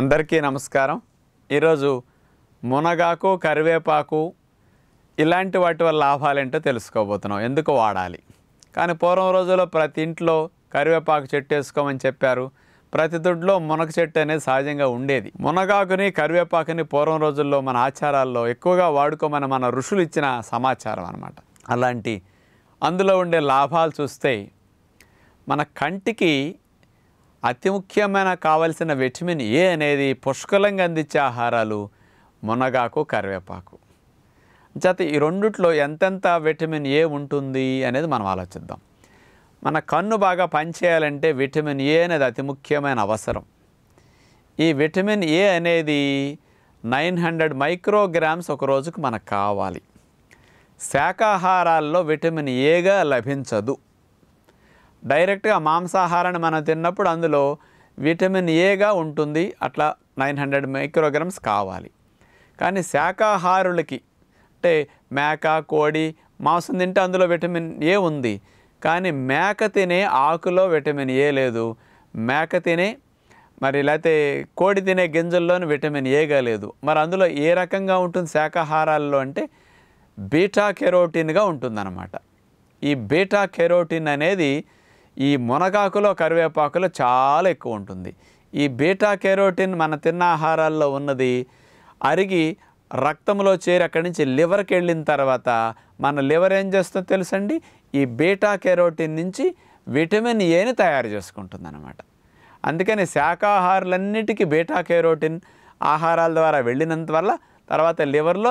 అందరికీ నమస్కారం ఈరోజు మునగాకు కరివేపాకు ఇలాంటి వాటి వల్ల లాభాలేంటో తెలుసుకోబోతున్నాం ఎందుకు వాడాలి కానీ పూర్వం రోజుల్లో ప్రతి ఇంట్లో కరివేపాకు చెట్టు వేసుకోమని చెప్పారు ప్రతి దొడ్లో మునగ చెట్టు అనేది సహజంగా ఉండేది మునగాకుని కరివేపాకుని పూర్వం రోజుల్లో మన ఆచారాల్లో ఎక్కువగా వాడుకోమని మన ఋషులు ఇచ్చిన సమాచారం అనమాట అలాంటి అందులో ఉండే లాభాలు చూస్తే మన కంటికి అతి ముఖ్యమైన కావలసిన విటమిన్ ఏ అనేది పుష్కలంగా అందించే ఆహారాలు మునగాకు కరివేపాకు చేత ఈ రెండిట్లో ఎంతెంత విటమిన్ ఏ ఉంటుంది అనేది మనం ఆలోచిద్దాం మన కన్ను బాగా పనిచేయాలంటే విటమిన్ ఏ అనేది అతి ముఖ్యమైన అవసరం ఈ విటమిన్ ఏ అనేది నైన్ హండ్రెడ్ మైక్రోగ్రామ్స్ ఒక రోజుకు మనకు కావాలి శాకాహారాల్లో విటమిన్ ఏగా లభించదు డైరెక్ట్గా మాంసాహారాన్ని మనం తిన్నప్పుడు అందులో విటమిన్ ఏగా ఉంటుంది అట్లా నైన్ హండ్రెడ్ మైక్రోగ్రామ్స్ కావాలి కానీ శాకాహారులకి అంటే మేక కోడి మాంసం తింటే అందులో విటమిన్ ఏ ఉంది కానీ మేక తినే ఆకులో విటమిన్ ఏ లేదు మేక తినే మరి లేకపోతే కోడి తినే గింజల్లోని విటమిన్ ఏగా లేదు మరి అందులో ఏ రకంగా ఉంటుంది శాకాహారాల్లో అంటే బీటా కెరోటిన్గా ఉంటుందన్నమాట ఈ బీటా కెరోటిన్ అనేది ఈ మునగాకులో కరివేపాకులో చాలా ఎక్కువ ఉంటుంది ఈ బీటా కెరోటిన్ మన తిన్న ఆహారాల్లో ఉన్నది అరిగి రక్తంలో చేరి అక్కడి నుంచి లివర్కి వెళ్ళిన తర్వాత మన లివర్ ఏం చేస్తుందో తెలుసండి ఈ బీటా కెరోటిన్ నుంచి విటమిన్ ఏని తయారు చేసుకుంటుంది అన్నమాట అందుకని శాకాహారులన్నిటికీ బీటా కెరోటిన్ ఆహారాల ద్వారా వెళ్ళినంత వల్ల తర్వాత లివర్లో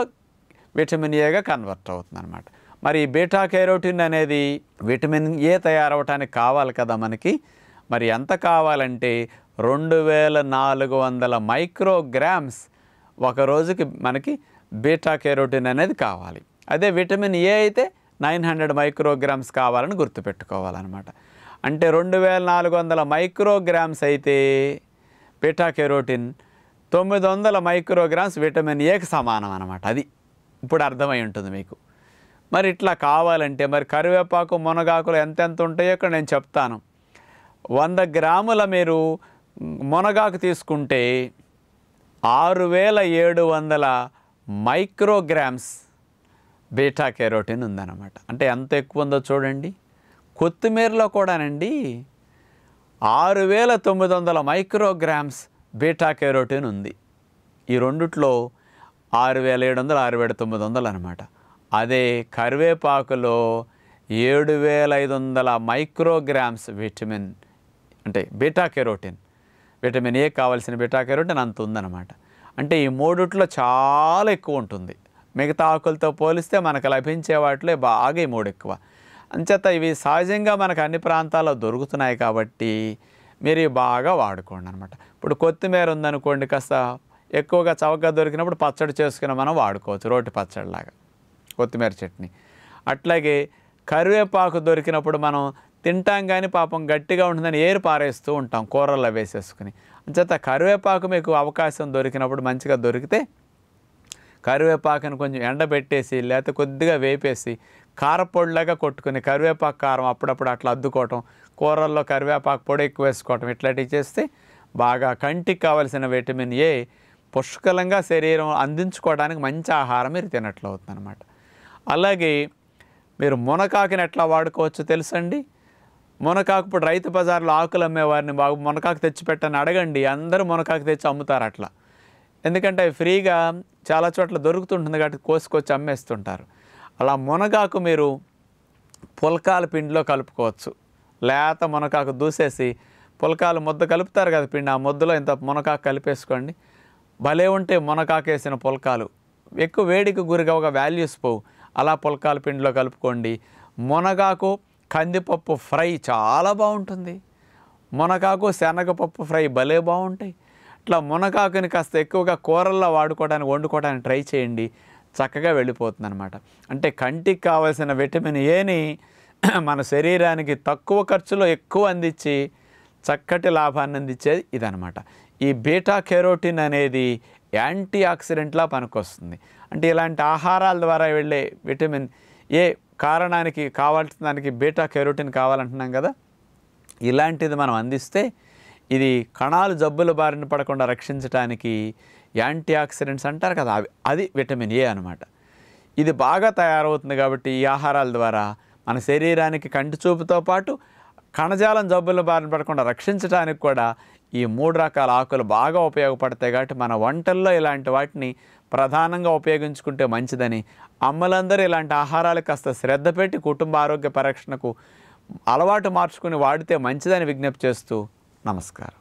విటమిన్ ఏగా కన్వర్ట్ అవుతుంది అనమాట మరి బీటా కెరోటిన్ అనేది విటమిన్ ఏ తయారవటానికి కావాలి కదా మనకి మరి ఎంత కావాలంటే రెండు వేల నాలుగు వందల మైక్రోగ్రామ్స్ ఒక రోజుకి మనకి బీటా కెరోటిన్ అనేది కావాలి అదే విటమిన్ ఏ అయితే నైన్ హండ్రెడ్ మైక్రోగ్రామ్స్ కావాలని గుర్తుపెట్టుకోవాలన్నమాట అంటే రెండు వేల నాలుగు వందల మైక్రోగ్రామ్స్ అయితే బీటా కెరోటిన్ తొమ్మిది వందల మైక్రోగ్రామ్స్ విటమిన్ ఏకి సమానం అనమాట అది ఇప్పుడు అర్థమై ఉంటుంది మీకు మరి ఇట్లా కావాలంటే మరి కరివేపాకు మునగాకులు ఎంతెంత ఉంటాయో ఇక్కడ నేను చెప్తాను వంద గ్రాముల మీరు మునగాకు తీసుకుంటే ఆరు వేల ఏడు వందల మైక్రోగ్రామ్స్ బీటా కెరోటిన్ ఉందన్నమాట అంటే ఎంత ఎక్కువ ఉందో చూడండి కొత్తిమీరలో కూడానండి ఆరు వేల తొమ్మిది వందల మైక్రోగ్రామ్స్ బీటా కెరోటిన్ ఉంది ఈ రెండిట్లో ఆరు వేల ఏడు వందల ఆరు వేల తొమ్మిది వందలు అనమాట అదే కరివేపాకులో ఏడు వేల ఐదు వందల మైక్రోగ్రామ్స్ విటమిన్ అంటే బీటా కెరోటిన్ విటమిన్ ఏ కావాల్సిన బీటా కెరోటిన్ అంత ఉందన్నమాట అంటే ఈ మూడిట్లో చాలా ఎక్కువ ఉంటుంది మిగతా ఆకులతో పోలిస్తే మనకు లభించే వాటిలో బాగా ఈ మూడు ఎక్కువ అంచేత ఇవి సహజంగా మనకు అన్ని ప్రాంతాల్లో దొరుకుతున్నాయి కాబట్టి మీరు బాగా వాడుకోండి అనమాట ఇప్పుడు కొత్తిమీర ఉందనుకోండి కాస్త ఎక్కువగా చవకగా దొరికినప్పుడు పచ్చడి చేసుకుని మనం వాడుకోవచ్చు రోటి పచ్చడిలాగా కొత్తిమీర చట్నీ అట్లాగే కరివేపాకు దొరికినప్పుడు మనం తింటాం కానీ పాపం గట్టిగా ఉంటుందని ఏరు పారేస్తూ ఉంటాం కూరల్లో వేసేసుకుని అంచేత కరివేపాకు మీకు అవకాశం దొరికినప్పుడు మంచిగా దొరికితే కరివేపాకును కొంచెం ఎండబెట్టేసి లేకపోతే కొద్దిగా వేపేసి కారపొడిలాగా కొట్టుకుని కరివేపాకు కారం అప్పుడప్పుడు అట్లా అద్దుకోవటం కూరల్లో కరివేపాకు పొడి ఎక్కువ వేసుకోవటం ఇట్లాంటివి చేస్తే బాగా కంటికి కావలసిన విటమిన్ ఏ పుష్కలంగా శరీరం అందించుకోవడానికి మంచి ఆహారం మీరు తినట్లు అవుతుంది అనమాట అలాగే మీరు మునకాకుని ఎట్లా వాడుకోవచ్చో తెలుసండి మునకాకు ఇప్పుడు రైతు బజార్లో ఆకులు అమ్మేవారిని బాగు మునకాకు తెచ్చిపెట్టని అడగండి అందరూ మునకాకు తెచ్చి అమ్ముతారు అట్లా ఎందుకంటే అవి ఫ్రీగా చాలా చోట్ల దొరుకుతుంటుంది కాబట్టి కోసుకొచ్చి అమ్మేస్తుంటారు అలా మునగాకు మీరు పులకాల పిండిలో కలుపుకోవచ్చు లేత మునకాకు దూసేసి పుల్కాలు ముద్ద కలుపుతారు కదా పిండి ఆ ముద్దలో ఇంత మునకాకు కలిపేసుకోండి భలే ఉంటే మునకాకేసిన పుల్కాలు ఎక్కువ వేడికి గురిగా ఒక వాల్యూస్ పోవు అలా పుల్కాల పిండిలో కలుపుకోండి మునగాకు కందిపప్పు ఫ్రై చాలా బాగుంటుంది మునగాకు శనగపప్పు ఫ్రై భలే బాగుంటాయి ఇట్లా మునగాకుని కాస్త ఎక్కువగా కూరల్లో వాడుకోవడానికి వండుకోవడానికి ట్రై చేయండి చక్కగా వెళ్ళిపోతుంది అనమాట అంటే కంటికి కావాల్సిన విటమిన్ ఏని మన శరీరానికి తక్కువ ఖర్చులో ఎక్కువ అందించి చక్కటి లాభాన్ని అందించేది ఇదనమాట ఈ బీటా కెరోటిన్ అనేది యాంటీ ఆక్సిడెంట్లా పనికొస్తుంది అంటే ఇలాంటి ఆహారాల ద్వారా వెళ్ళే విటమిన్ ఏ కారణానికి కావాల్సిన దానికి బీటా కెరోటిన్ కావాలంటున్నాం కదా ఇలాంటిది మనం అందిస్తే ఇది కణాలు జబ్బుల బారిన పడకుండా రక్షించడానికి యాంటీ ఆక్సిడెంట్స్ అంటారు కదా అవి అది విటమిన్ ఏ అనమాట ఇది బాగా తయారవుతుంది కాబట్టి ఈ ఆహారాల ద్వారా మన శరీరానికి కంటి చూపుతో పాటు కణజాలం జబ్బుల బారిన పడకుండా రక్షించడానికి కూడా ఈ మూడు రకాల ఆకులు బాగా ఉపయోగపడతాయి కాబట్టి మన వంటల్లో ఇలాంటి వాటిని ప్రధానంగా ఉపయోగించుకుంటే మంచిదని అమ్మలందరూ ఇలాంటి ఆహారాలు కాస్త శ్రద్ధ పెట్టి కుటుంబ ఆరోగ్య పరిరక్షణకు అలవాటు మార్చుకుని వాడితే మంచిదని విజ్ఞప్తి చేస్తూ నమస్కారం